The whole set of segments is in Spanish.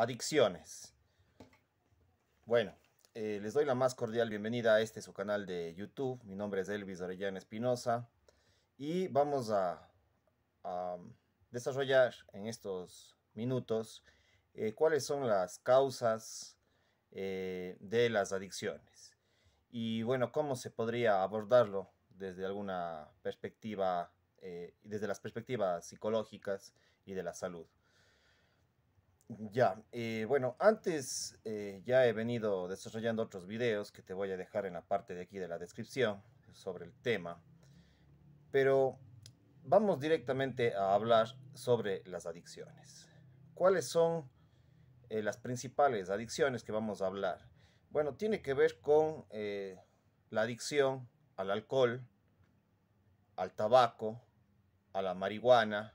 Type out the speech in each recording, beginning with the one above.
adicciones. Bueno, eh, les doy la más cordial bienvenida a este su canal de YouTube. Mi nombre es Elvis Orellana Espinosa y vamos a, desarrollar en estos minutos eh, cuáles son las causas eh, de las adicciones y bueno, cómo se podría abordarlo desde alguna perspectiva, desde las perspectivas psicológicas y de la salud. Ya, eh, bueno, antes eh, ya he venido desarrollando otros videos que te voy a dejar en la parte de aquí de la descripción sobre el tema, pero vamos directamente a hablar sobre las adicciones. ¿Cuáles son eh, las principales adicciones que vamos a hablar? Bueno, tiene que ver con la adicción al alcohol, al tabaco, a la marihuana,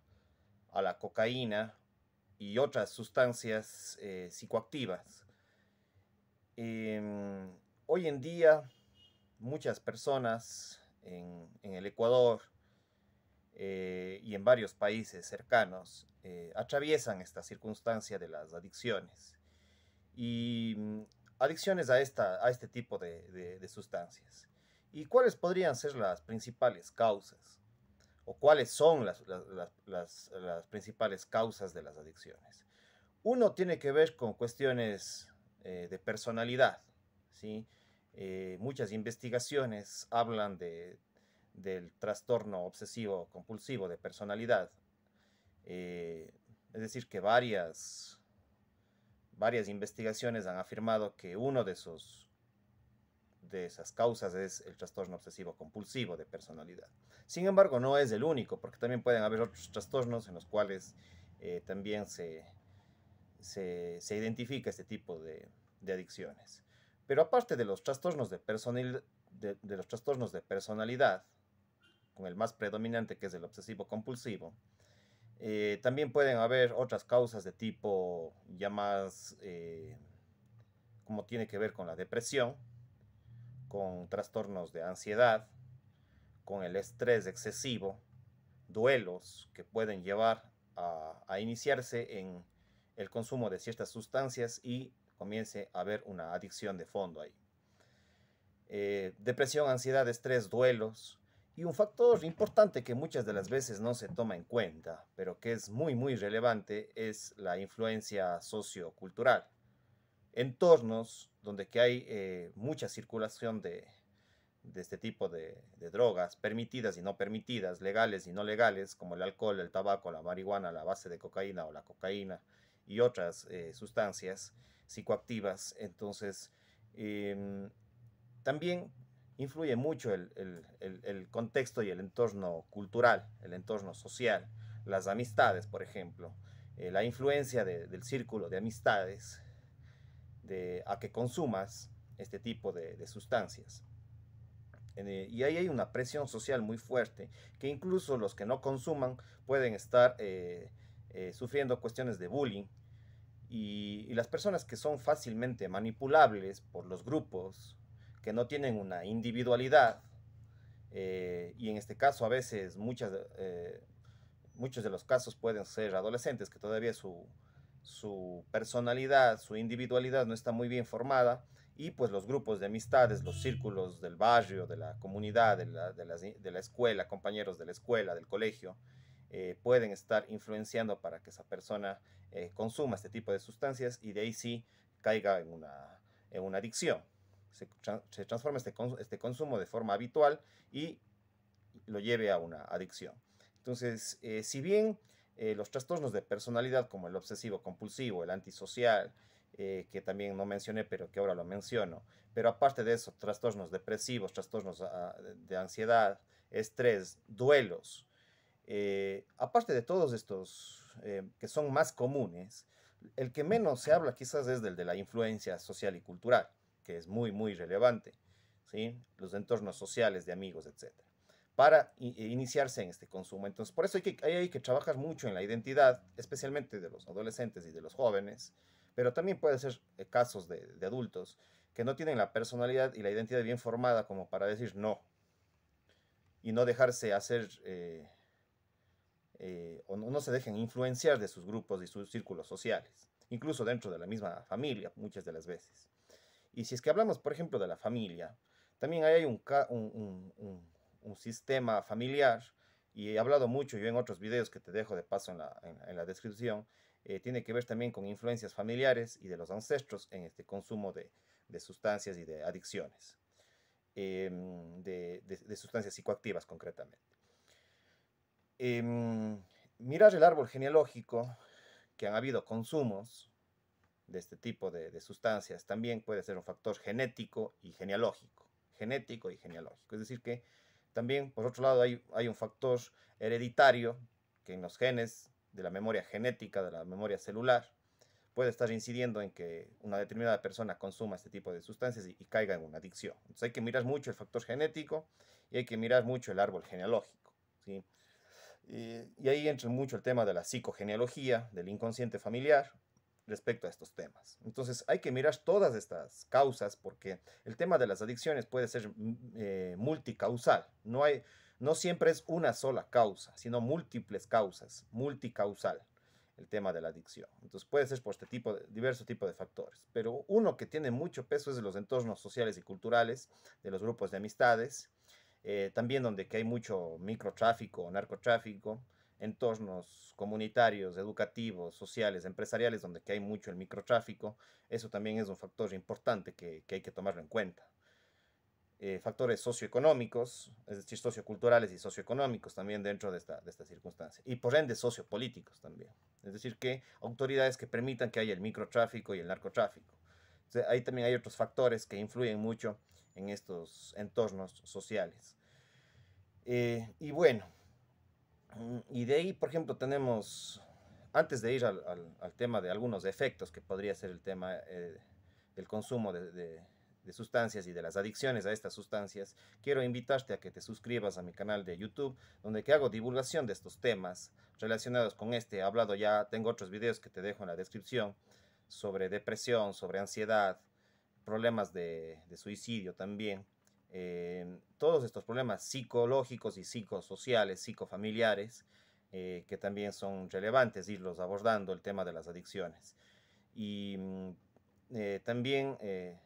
a la cocaína, y otras sustancias eh, psicoactivas. Em, hoy en día, muchas personas en, el Ecuador eh, y en varios países cercanos eh, atraviesan esta circunstancia de las adicciones y mm, adicciones a, esta, a este tipo de sustancias. ¿Y cuáles podrían ser las principales causas? o cuáles son las, principales causas de las adicciones. Uno tiene que ver con cuestiones eh, de personalidad. ¿sí? Eh, muchas investigaciones hablan de, del trastorno obsesivo compulsivo de personalidad. Eh, es decir, que varias, varias investigaciones han afirmado que uno de esos de esas causas es el trastorno obsesivo compulsivo de personalidad. Sin embargo, no es el único, porque también pueden haber otros trastornos en los cuales eh, también se, se, identifica este tipo de, adicciones. Pero aparte de los trastornos de, de, los trastornos de personalidad, con el más predominante que es el obsesivo compulsivo, eh, también pueden haber otras causas de tipo ya más eh, como tiene que ver con la depresión, con trastornos de ansiedad, con el estrés excesivo, duelos que pueden llevar a, iniciarse en el consumo de ciertas sustancias y comience a haber una adicción de fondo ahí. Eh, depresión, ansiedad, estrés, duelos. Y un factor importante que muchas de las veces no se toma en cuenta, pero que es muy, muy relevante, es la influencia sociocultural. Entornos donde que hay eh, mucha circulación de, este tipo de, drogas, permitidas y no permitidas, legales y no legales, como el alcohol, el tabaco, la marihuana, la base de cocaína o la cocaína y otras eh, sustancias psicoactivas. Entonces, em, también influye mucho el, contexto y el entorno cultural, el entorno social, las amistades, por ejemplo, eh, la influencia del círculo de amistades a que consumas este tipo de, sustancias. Eh, y ahí hay una presión social muy fuerte, que incluso los que no consuman pueden estar eh, eh, sufriendo cuestiones de bullying. Y, las personas que son fácilmente manipulables por los grupos, que no tienen una individualidad, y en este caso a veces muchas, muchos de los casos pueden ser adolescentes que todavía su, su personalidad, su individualidad no está muy bien formada y pues los grupos de amistades, los círculos del barrio, de la comunidad, de la, escuela, compañeros de la escuela, del colegio, eh, pueden estar influenciando para que esa persona eh, consuma este tipo de sustancias y de ahí sí caiga en una, adicción. Se, transforma este, este consumo de forma habitual y lo lleve a una adicción. Entonces, eh, si bien eh, los trastornos de personalidad como el obsesivo compulsivo, el antisocial, eh, que también no mencioné, pero que ahora lo menciono. Pero aparte de eso, trastornos depresivos, trastornos ah, de ansiedad, estrés, duelos. Eh, aparte de todos estos que son más comunes, el que menos se habla quizás es del de la influencia social y cultural, que es muy, muy relevante. ¿sí? Los entornos sociales de amigos, etcétera para e, iniciarse en este consumo. Entonces, por eso hay que, hay que trabajar mucho en la identidad, especialmente de los adolescentes y de los jóvenes, pero también puede ser eh, casos de, adultos que no tienen la personalidad y la identidad bien formada como para decir no y no dejarse hacer eh, eh, o no, se dejen influenciar de sus grupos y sus círculos sociales, incluso dentro de la misma familia muchas de las veces. Y si es que hablamos, por ejemplo, de la familia, también hay un, un, un un sistema familiar, y he hablado mucho yo en otros videos que te dejo de paso en la, descripción, eh, tiene que ver también con influencias familiares y de los ancestros en este consumo de, sustancias y de adicciones, em, de, sustancias psicoactivas concretamente. Em, mirar el árbol genealógico, que han habido consumos de este tipo de sustancias, también puede ser un factor genético y genealógico, genético y genealógico. Es decir, que también, por otro lado, hay, un factor hereditario que en los genes de la memoria genética, de la memoria celular, puede estar incidiendo en que una determinada persona consuma este tipo de sustancias y, caiga en una adicción. Entonces hay que mirar mucho el factor genético y hay que mirar mucho el árbol genealógico. y, ahí entra mucho el tema de la psicogenealogía, del inconsciente familiar, respecto a estos temas. Entonces hay que mirar todas estas causas porque el tema de las adicciones puede ser mm, eh, multicausal. No, hay, no siempre es una sola causa, sino múltiples causas, multicausal el tema de la adicción. Entonces puede ser por este tipo de, diverso tipo de factores, pero uno que tiene mucho peso es los entornos sociales y culturales, de los grupos de amistades, eh, también donde que hay mucho microtráfico o narcotráfico, entornos comunitarios, educativos, sociales, empresariales, donde que hay mucho el microtráfico, eso también es un factor importante que, que hay que tomarlo en cuenta. Eh, factores socioeconómicos, es decir, socioculturales y socioeconómicos también dentro de esta, de circunstancia. Y por ende, sociopolíticos también. Es decir, que autoridades que permitan que haya el microtráfico y el narcotráfico. ahí también hay otros factores que influyen mucho en estos entornos sociales. Eh, y bueno, Mm, y de ahí, por ejemplo, tenemos, antes de ir al, tema de algunos efectos que podría ser el tema eh, del consumo de, sustancias y de las adicciones a estas sustancias, quiero invitarte a que te suscribas a mi canal de YouTube, donde que hago divulgación de estos temas relacionados con este. He hablado ya, tengo otros videos que te dejo en la descripción sobre depresión, sobre ansiedad, problemas de suicidio también todos estos problemas psicológicos y psicosociales, psicofamiliares, eh, que también son relevantes irlos abordando, el tema de las adicciones. Y mm, eh, también eh,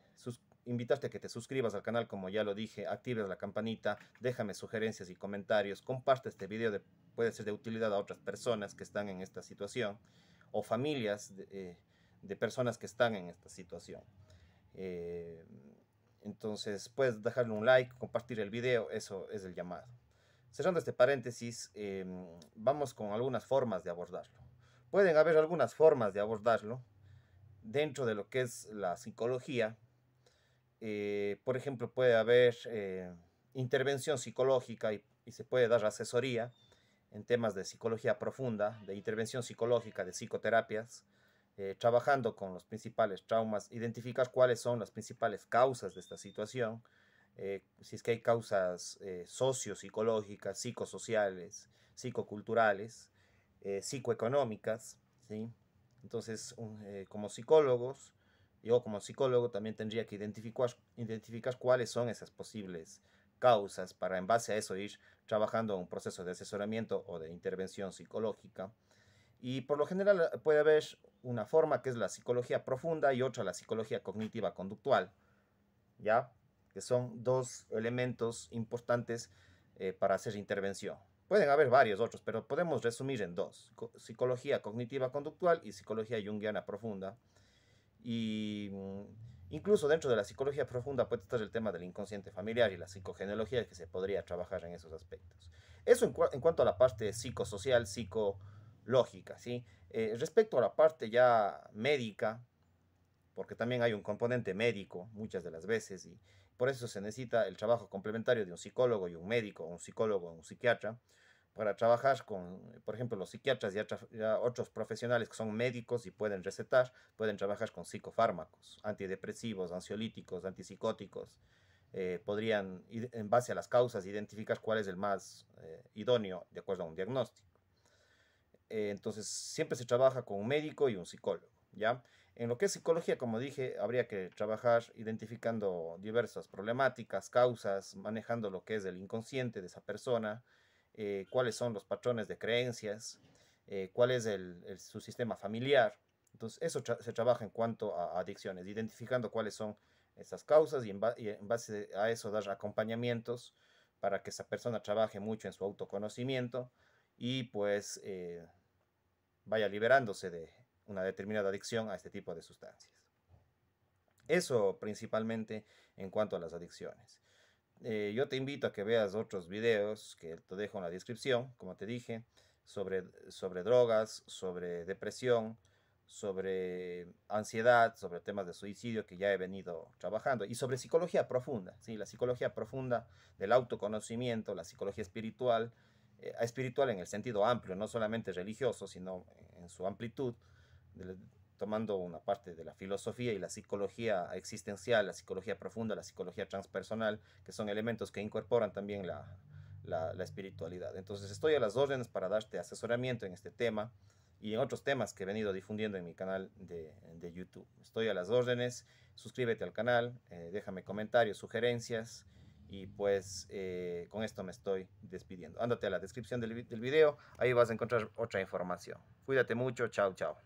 invitarte a que te suscribas al canal, como ya lo dije, actives la campanita, déjame sugerencias y comentarios, comparte este video, de, puede ser de utilidad a otras personas que están en esta situación o familias de, personas que están en esta situación. Entonces puedes dejarle un like, compartir el video, eso es el llamado. Cerrando este paréntesis, em, vamos con algunas formas de abordarlo. Pueden haber algunas formas de abordarlo dentro de lo que es la psicología. Eh, por ejemplo, puede haber eh, intervención psicológica y se puede dar asesoría en temas de psicología profunda, de intervención psicológica, de psicoterapias, eh, trabajando con los principales traumas, identificar cuáles son las principales causas de esta situación, eh, si es que hay causas eh, sociopsicológicas, psicosociales, psicoculturales, psicoeconómicas, ¿sí? Entonces, como psicólogos, yo como psicólogo también tendría que identificar, identificar cuáles son esas posibles causas para en base a eso ir trabajando un proceso de asesoramiento o de intervención psicológica. Y por lo general eh, puede haber una forma que es la psicología profunda y otra la psicología cognitiva conductual, ¿ya? Que son dos elementos importantes eh, para hacer intervención. Pueden haber varios otros, pero podemos resumir en dos. psicología cognitiva conductual y psicología junguiana profunda. Y mm, incluso dentro de la psicología profunda puede estar el tema del inconsciente familiar y la psicogeneología que se podría trabajar en esos aspectos. Eso en cuanto a la parte psicosocial, psico lógica, ¿sí? Eh, respecto a la parte ya médica, porque también hay un componente médico muchas de las veces y por eso se necesita el trabajo complementario de un psicólogo y un médico, un psicólogo, un psiquiatra, para trabajar con, por ejemplo, los psiquiatras y otros profesionales que son médicos y pueden recetar, pueden trabajar con psicofármacos, antidepresivos, ansiolíticos, antipsicóticos. Eh, podrían, en base a las causas, identificar cuál es el más eh, idóneo de acuerdo a un diagnóstico. Eh, entonces, siempre se trabaja con un médico y un psicólogo, ¿ya? En lo que es psicología, como dije, habría que trabajar identificando diversas problemáticas, causas, manejando lo que es el inconsciente de esa persona, eh, cuáles son los patrones de creencias, eh, cuál es el, su sistema familiar. Entonces, eso se trabaja en cuanto a, adicciones, identificando cuáles son esas causas y en, base a eso dar acompañamientos para que esa persona trabaje mucho en su autoconocimiento y pues vaya liberándose de una determinada adicción a este tipo de sustancias. Eso principalmente en cuanto a las adicciones. Eh, yo te invito a que veas otros videos que te dejo en la descripción, como te dije, sobre, sobre drogas, sobre depresión, sobre ansiedad, sobre temas de suicidio que ya he venido trabajando y sobre psicología profunda, ¿sí? la psicología profunda del autoconocimiento, la psicología espiritual, eh, espiritual en el sentido amplio, no solamente religioso, sino en su amplitud, tomando una parte de la filosofía y la psicología existencial, la psicología profunda, la psicología transpersonal, que son elementos que incorporan también la, espiritualidad. Entonces estoy a las órdenes para darte asesoramiento en este tema y en otros temas que he venido difundiendo en mi canal de, YouTube. Estoy a las órdenes, suscríbete al canal, eh, déjame comentarios, sugerencias y pues eh, con esto me estoy despidiendo. Ándate a la descripción del video, ahí vas a encontrar otra información. Cuídate mucho, chao, chao.